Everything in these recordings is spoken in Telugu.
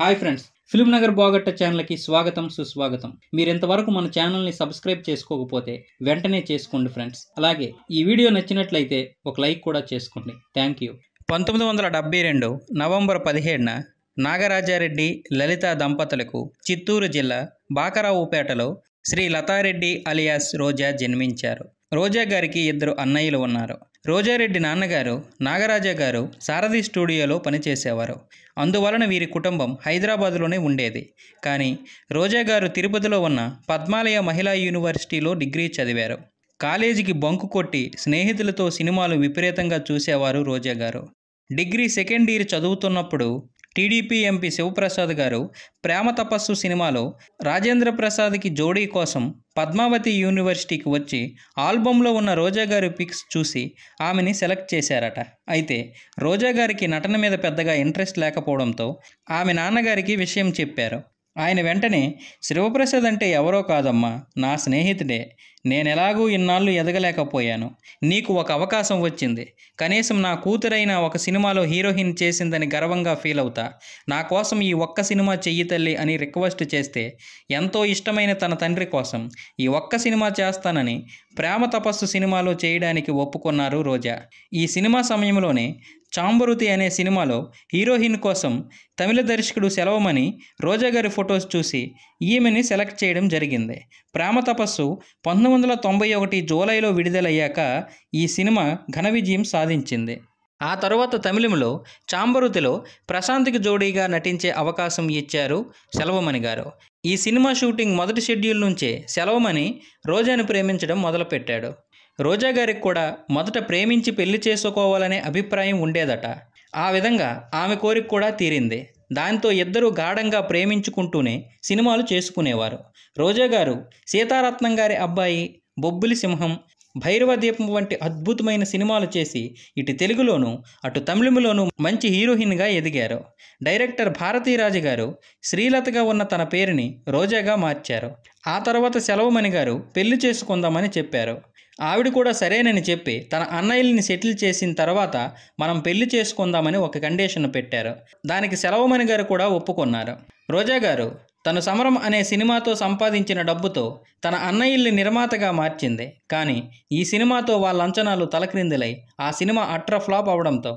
హాయ్ ఫ్రెండ్స్ ఫిలిం నగర్ బాగట్ట ఛానల్కి స్వాగతం సుస్వాగతం మీరు ఇంతవరకు మన ఛానల్ని సబ్స్క్రైబ్ చేసుకోకపోతే వెంటనే చేసుకోండి ఫ్రెండ్స్ అలాగే ఈ వీడియో నచ్చినట్లయితే ఒక లైక్ కూడా చేసుకోండి థ్యాంక్ యూ పంతొమ్మిది వందల రెండు నవంబర్ పదిహేడున నాగరాజారెడ్డి లలిత దంపతులకు చిత్తూరు జిల్లా బాకరావుపేటలో శ్రీ లతారెడ్డి అలియాస్ రోజా జన్మించారు రోజా గారికి ఇద్దరు అన్నయ్యలు ఉన్నారు రోజారెడ్డి నాన్నగారు నాగరాజా గారు సారథి స్టూడియోలో పనిచేసేవారు అందువలన వీరి కుటుంబం హైదరాబాదులోనే ఉండేది కానీ రోజా గారు తిరుపతిలో ఉన్న పద్మాలయ మహిళా యూనివర్సిటీలో డిగ్రీ చదివారు కాలేజీకి బంకు కొట్టి స్నేహితులతో సినిమాలు విపరీతంగా చూసేవారు Roja garu degree second year చదువుతున్నప్పుడు టీడీపీ ఎంపీ శివప్రసాద్ గారు ప్రేమ తపస్సు సినిమాలో రాజేంద్ర ప్రసాద్కి జోడీ కోసం పద్మావతి యూనివర్సిటీకి వచ్చి ఆల్బంలో ఉన్న రోజా గారి పిక్స్ చూసి ఆమెని సెలెక్ట్ చేశారట అయితే రోజా గారికి నటన మీద పెద్దగా ఇంట్రెస్ట్ లేకపోవడంతో ఆమె నాన్నగారికి విషయం చెప్పారు ఆయన వెంటనే శివప్రసాద్ అంటే ఎవరో కాదమ్మా నా స్నేహితుడే నేను ఇన్నాళ్ళు ఎదగలేకపోయాను నీకు ఒక అవకాశం వచ్చింది కనీసం నా కూతురైన ఒక సినిమాలో హీరోయిన్ చేసిందని గర్వంగా ఫీల్ అవుతా నా కోసం ఈ ఒక్క సినిమా చెయ్యి తల్లి అని రిక్వెస్ట్ చేస్తే ఎంతో ఇష్టమైన తన తండ్రి కోసం ఈ ఒక్క సినిమా చేస్తానని ప్రేమ తపస్సు సినిమాలో చేయడానికి ఒప్పుకున్నారు రోజా ఈ సినిమా సమయంలోనే చాంబరుతి అనే సినిమాలో హీరోయిన్ కోసం తమిళ దర్శకుడు సెలవమని రోజా గారి ఫొటోస్ చూసి ఈమెని సెలెక్ట్ చేయడం జరిగింది ప్రేమ తపస్సు పంతొమ్మిది వందల తొంభై ఒకటి జూలైలో విడుదలయ్యాక ఈ సినిమా ఘన విజయం సాధించింది ఆ తరువాత తమిళంలో చాంబరుతిలో ప్రశాంత్కి జోడీగా నటించే అవకాశం ఇచ్చారు సెలవమణి గారు ఈ సినిమా షూటింగ్ మొదటి షెడ్యూల్ నుంచే సెలవమణి రోజాను ప్రేమించడం మొదలుపెట్టాడు రోజా గారికి కూడా మొదట ప్రేమించి పెళ్లి చేసుకోవాలనే అభిప్రాయం ఉండేదట ఆ విధంగా ఆమె కోరిక కూడా తీరింది దాంతో ఇద్దరూ గాఢంగా ప్రేమించుకుంటూనే సినిమాలు చేసుకునేవారు రోజా గారు సీతారత్నం గారి అబ్బాయి బొబ్బులి సింహం భైరవ దీపం వంటి అద్భుతమైన సినిమాలు చేసి ఇటు తెలుగులోను అటు తమిళంలోనూ మంచి హీరోయిన్గా ఎదిగారు డైరెక్టర్ భారతీరాజు గారు శ్రీలతగా ఉన్న తన పేరుని రోజాగా మార్చారు ఆ తర్వాత సెలవుమణి గారు పెళ్లి చేసుకుందామని చెప్పారు ఆవిడ కూడా సరేనని చెప్పి తన అన్నయ్యల్ని సెటిల్ చేసిన తర్వాత మనం పెళ్లి చేసుకుందామని ఒక కండిషన్ పెట్టారు దానికి సెలవుమణి గారు కూడా ఒప్పుకున్నారు రోజా గారు తను సమరం అనే సినిమాతో సంపాదించిన డబ్బుతో తన అన్నయ్యల్ని నిర్మాతగా మార్చింది కానీ ఈ సినిమాతో వాళ్ళ అంచనాలు తలక్రిందులై ఆ సినిమా అట్ర ఫ్లాప్ అవడంతో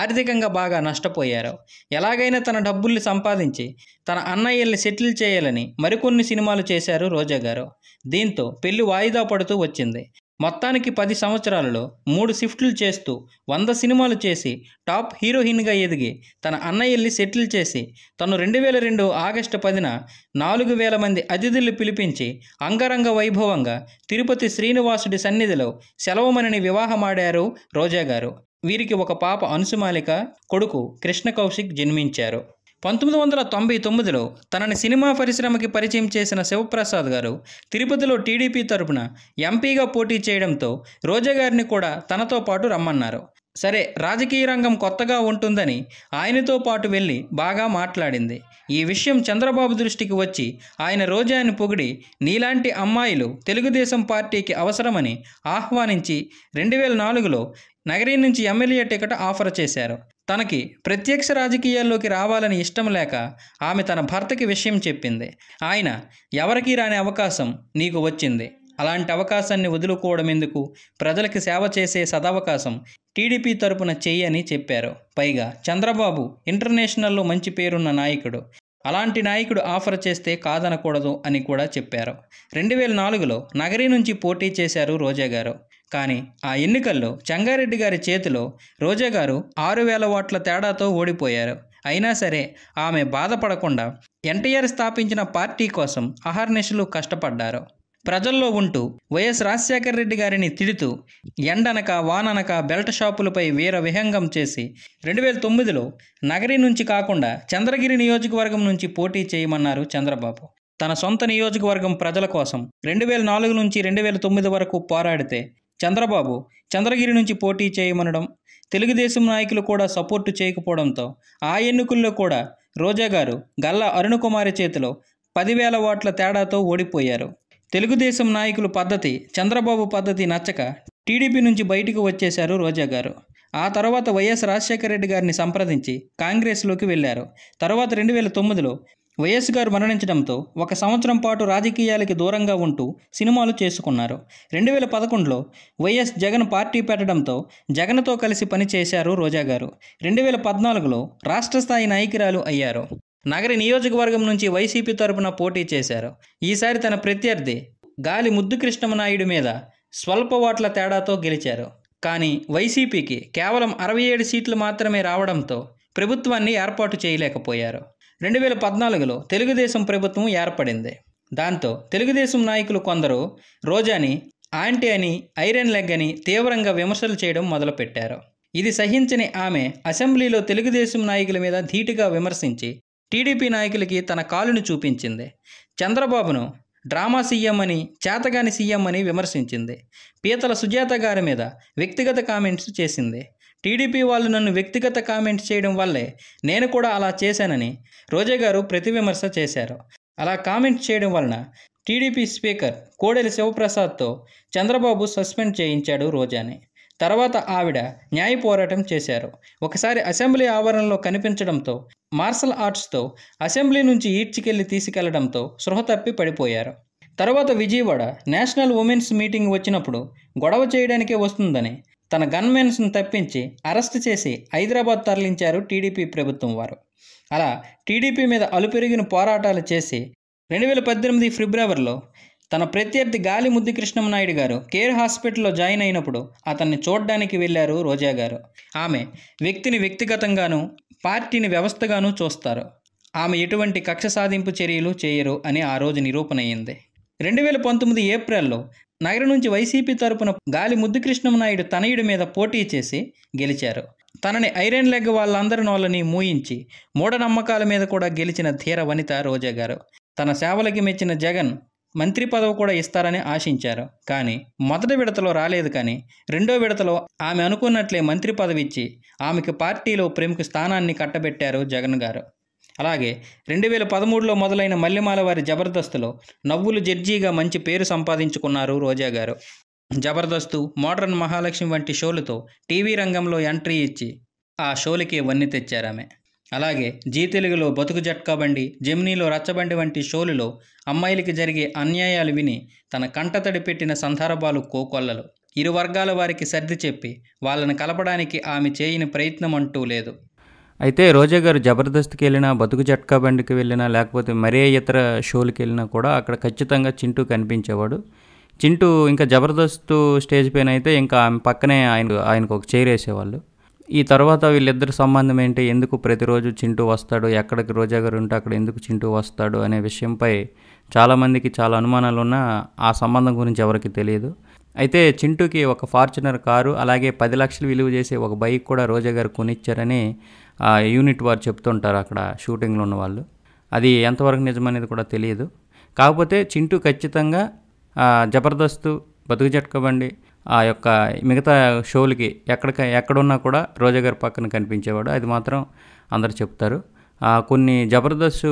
ఆర్థికంగా బాగా నష్టపోయారు ఎలాగైనా తన డబ్బుల్ని సంపాదించి తన అన్నయ్యల్ని సెటిల్ చేయాలని మరికొన్ని సినిమాలు చేశారు రోజా గారు దీంతో పెళ్లి వాయిదా పడుతూ వచ్చింది మొత్తానికి పది సంవత్సరాలలో మూడు షిఫ్ట్లు చేస్తూ వంద సినిమాలు చేసి టాప్ హీరోయిన్గా ఎదిగి తన అన్నయ్యల్ని సెటిల్ చేసి తను రెండు వేల రెండు ఆగస్టు పదిన నాలుగు వేల మంది అతిథులు పిలిపించి అంగరంగ వైభవంగా తిరుపతి శ్రీనివాసుడి సన్నిధిలో సెలవుమణిని వివాహమాడారు రోజా గారు వీరికి ఒక పాప అనుసుమాలిక కొడుకు కృష్ణ కౌశిక్ జన్మించారు పంతొమ్మిది వందల తొంభై తొమ్మిదిలో తనని సినిమా పరిశ్రమకి పరిచయం చేసిన శివప్రసాద్ గారు తిరుపతిలో టీడీపీ తరపున ఎంపీగా పోటీ చేయడంతో రోజా గారిని కూడా తనతో పాటు రమ్మన్నారు సరే రాజకీయ రంగం కొత్తగా ఉంటుందని ఆయనతో పాటు వెళ్ళి బాగా మాట్లాడింది ఈ విషయం చంద్రబాబు దృష్టికి వచ్చి ఆయన రోజాని పొగిడి నీలాంటి అమ్మాయిలు తెలుగుదేశం పార్టీకి అవసరమని ఆహ్వానించి రెండు వేల నాలుగులో నగరీ నుంచి ఎమ్మెల్యే టికెట్ ఆఫర్ చేశారు తనకి ప్రత్యక్ష రాజకీయాల్లోకి రావాలని ఇష్టం లేక ఆమె తన భర్తకి విషయం చెప్పింది ఆయన ఎవరికీ రాని అవకాశం నీకు వచ్చింది అలాంటి అవకాశాన్ని వదులుకోవడం ఎందుకు ప్రజలకి సేవ చేసే సదవకాశం టీడీపీ తరపున చెయ్యని చెప్పారు పైగా చంద్రబాబు ఇంటర్నేషనల్లో మంచి పేరున్న నాయకుడు అలాంటి నాయకుడు ఆఫర్ చేస్తే కాదనకూడదు అని కూడా చెప్పారు రెండు వేల నాలుగులో నగరి నుంచి పోటీ చేశారు రోజా గారు కానీ ఆ ఎన్నికల్లో చెంగారెడ్డి గారి చేతిలో రోజా గారు ఆరు వేల ఓట్ల తేడాతో ఓడిపోయారు అయినా సరే ఆమె బాధపడకుండా ఎన్టీఆర్ స్థాపించిన పార్టీ కోసం అహర్నిశలు కష్టపడ్డారు ప్రజల్లో ఉంటూ వైఎస్ రాజశేఖర రెడ్డి గారిని తిడుతూ ఎండనక వాననక బెల్ట్ షాపులపై వీర విహంగం చేసి రెండు వేల తొమ్మిదిలో నగరి నుంచి కాకుండా చంద్రగిరి నియోజకవర్గం నుంచి పోటీ చేయమన్నారు చంద్రబాబు తన సొంత నియోజకవర్గం ప్రజల కోసం రెండు వేల నాలుగు నుంచి రెండు వేల తొమ్మిది వరకు పోరాడితే చంద్రబాబు చంద్రగిరి నుంచి పోటీ చేయమనడం తెలుగుదేశం నాయకులు కూడా సపోర్టు చేయకపోవడంతో ఆ ఎన్నికల్లో కూడా రోజా గారు గల్లా అరుణకుమారి చేతిలో పదివేల ఓట్ల తేడాతో ఓడిపోయారు తెలుగుదేశం నాయకుల పద్ధతి చంద్రబాబు పద్ధతి నచ్చక టీడీపీ నుంచి బయటకు వచ్చేశారు రోజా గారు ఆ తర్వాత వైఎస్ రాజశేఖర రెడ్డి గారిని సంప్రదించి కాంగ్రెస్లోకి వెళ్ళారు తర్వాత రెండు వేల తొమ్మిదిలో వైఎస్ గారు మరణించడంతో ఒక సంవత్సరం పాటు రాజకీయాలకి దూరంగా ఉంటూ సినిమాలు చేసుకున్నారు రెండు వేల పదకొండులో వైఎస్ జగన్ పార్టీ పెట్టడంతో జగన్తో కలిసి పనిచేశారు రోజా గారు రెండు వేల పద్నాలుగులో రాష్ట్ర స్థాయి నాయకురాలు అయ్యారు నగరి నియోజకవర్గం నుంచి వైసీపీ తరపున పోటీ చేశారు ఈసారి తన ప్రత్యర్థి గాలి ముద్దుకృష్ణమనాయుడు మీద స్వల్ప ఓట్ల తేడాతో గెలిచారు కానీ వైసీపీకి కేవలం అరవై ఏడు సీట్లు మాత్రమే రావడంతో ప్రభుత్వాన్ని ఏర్పాటు చేయలేకపోయారు రెండు వేల పద్నాలుగులో తెలుగుదేశం ప్రభుత్వం ఏర్పడింది దాంతో తెలుగుదేశం నాయకులు కొందరు రోజాని ఆంటీ అని ఐరన్ లెగ్ అని తీవ్రంగా విమర్శలు చేయడం మొదలుపెట్టారు ఇది సహించని ఆమె అసెంబ్లీలో తెలుగుదేశం నాయకుల మీద ధీటుగా విమర్శించి టీడీపీ నాయకులకి తన కాలును చూపించింది చంద్రబాబును డ్రామా సీఎం అని చేతగాని సీఎం అని విమర్శించింది పీతల సుజాత గారి మీద వ్యక్తిగత కామెంట్స్ చేసింది టీడీపీ వాళ్ళు నన్ను వ్యక్తిగత కామెంట్ చేయడం వల్లే నేను కూడా అలా చేశానని రోజా గారు ప్రతివిమర్శ చేశారు అలా కామెంట్ చేయడం వలన టీడీపీ స్పీకర్ కోడెలి శివప్రసాద్తో చంద్రబాబు సస్పెండ్ చేయించాడు రోజాని తర్వాత ఆవిడ న్యాయ పోరాటం చేశారు ఒకసారి అసెంబ్లీ ఆవరణలో కనిపించడంతో మార్షల్ ఆర్ట్స్తో అసెంబ్లీ నుంచి ఈడ్చికెళ్లి తీసుకెళ్లడంతో సృహ తప్పి పడిపోయారు తర్వాత విజయవాడ నేషనల్ ఉమెన్స్ మీటింగ్ వచ్చినప్పుడు గొడవ చేయడానికే వస్తుందని తన గన్మెన్స్ను తప్పించి అరెస్ట్ చేసి హైదరాబాద్ తరలించారు టీడీపీ ప్రభుత్వం వారు అలా టీడీపీ మీద అలుపెరిగిన పోరాటాలు చేసి రెండు వేల పద్దెనిమిది ఫిబ్రవరిలో తన ప్రత్యర్థి గాలి ముద్ది కృష్ణమనాయుడు గారు కేర్ హాస్పిటల్లో జాయిన్ అయినప్పుడు అతన్ని చూడడానికి వెళ్ళారు రోజా గారు ఆమె వ్యక్తిని వ్యక్తిగతంగాను పార్టీని వ్యవస్థగాను చూస్తారు ఆమె ఎటువంటి కక్ష సాధింపు చర్యలు చేయరు అని ఆ రోజు నిరూపణ అయింది రెండు వేల పంతొమ్మిది ఏప్రిల్లో నగరం నుంచి వైసీపీ తరపున గాలి నాయుడు తనయుడి మీద పోటీ చేసి గెలిచారు తనని ఐరన్ లెగ్ వాళ్ళందరి నోళ్ళని మూయించి మూఢనమ్మకాల మీద కూడా గెలిచిన ధీర వనిత రోజా గారు తన సేవలకి మెచ్చిన జగన్ మంత్రి పదవి కూడా ఇస్తారని ఆశించారు కానీ మొదటి విడతలో రాలేదు కానీ రెండో విడతలో ఆమె అనుకున్నట్లే మంత్రి పదవి ఇచ్చి ఆమెకు పార్టీలో ప్రముఖ స్థానాన్ని కట్టబెట్టారు జగన్ గారు అలాగే రెండు వేల పదమూడులో మొదలైన మల్లెమాల వారి జబర్దస్త్లో నవ్వులు జడ్జీగా మంచి పేరు సంపాదించుకున్నారు రోజా గారు జబర్దస్తు మోడర్న్ మహాలక్ష్మి వంటి షోలతో టీవీ రంగంలో ఎంట్రీ ఇచ్చి ఆ షోలకి వన్నీ తెచ్చారామె అలాగే జీ తెలుగులో బతుకు జట్కా బండి జెమినీలో రచ్చబండి వంటి షోలులో అమ్మాయిలకి జరిగే అన్యాయాలు విని తన కంటతడి పెట్టిన సందర్భాలు కోకొల్లలు ఇరు వర్గాల వారికి సర్ది చెప్పి వాళ్ళని కలపడానికి ఆమె చేయని ప్రయత్నం అంటూ లేదు అయితే రోజా గారు జబర్దస్త్కి వెళ్ళినా బతుకు జట్కా బండికి వెళ్ళినా లేకపోతే మరే ఇతర షోలకి వెళ్ళినా కూడా అక్కడ ఖచ్చితంగా చింటూ కనిపించేవాడు చింటూ ఇంకా జబర్దస్త్ స్టేజ్ పైన అయితే ఇంకా ఆమె పక్కనే ఆయన ఆయనకు ఒక చైర్ వేసేవాళ్ళు ఈ తర్వాత వీళ్ళిద్దరి సంబంధం ఏంటి ఎందుకు ప్రతిరోజు చింటూ వస్తాడు ఎక్కడికి రోజా గారు ఉంటే అక్కడ ఎందుకు చింటూ వస్తాడు అనే విషయంపై చాలామందికి చాలా అనుమానాలు ఉన్నా ఆ సంబంధం గురించి ఎవరికి తెలియదు అయితే చింటూకి ఒక ఫార్చునర్ కారు అలాగే పది లక్షలు విలువ చేసే ఒక బైక్ కూడా రోజా గారు కొనిచ్చారని యూనిట్ వారు చెప్తుంటారు అక్కడ షూటింగ్లో ఉన్న వాళ్ళు అది ఎంతవరకు నిజమనేది కూడా తెలియదు కాకపోతే చింటూ ఖచ్చితంగా జబర్దస్త్ బతుకు చెట్టుకోబండి ఆ యొక్క మిగతా షోలకి ఎక్కడిక ఎక్కడున్నా కూడా రోజాగారి పక్కన కనిపించేవాడు అది మాత్రం అందరు చెప్తారు కొన్ని జబర్దస్త్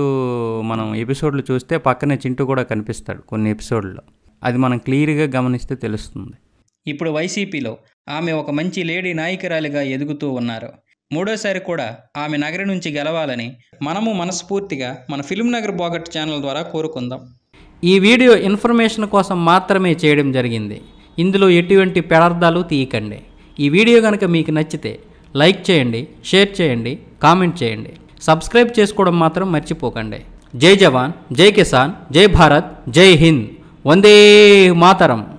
మనం ఎపిసోడ్లు చూస్తే పక్కనే చింటూ కూడా కనిపిస్తాడు కొన్ని ఎపిసోడ్లో అది మనం క్లియర్గా గమనిస్తే తెలుస్తుంది ఇప్పుడు వైసీపీలో ఆమె ఒక మంచి లేడీ నాయకురాలిగా ఎదుగుతూ ఉన్నారు మూడోసారి కూడా ఆమె నగరి నుంచి గెలవాలని మనము మనస్ఫూర్తిగా మన ఫిల్మ్ నగర్ బోగట్ ఛానల్ ద్వారా కోరుకుందాం ఈ వీడియో ఇన్ఫర్మేషన్ కోసం మాత్రమే చేయడం జరిగింది ఇందులో ఎటువంటి పెడార్థాలు తీయకండి ఈ వీడియో కనుక మీకు నచ్చితే లైక్ చేయండి షేర్ చేయండి కామెంట్ చేయండి సబ్స్క్రైబ్ చేసుకోవడం మాత్రం మర్చిపోకండి జై జవాన్ జై కిసాన్ జై భారత్ జై హింద్ వందే మాతరం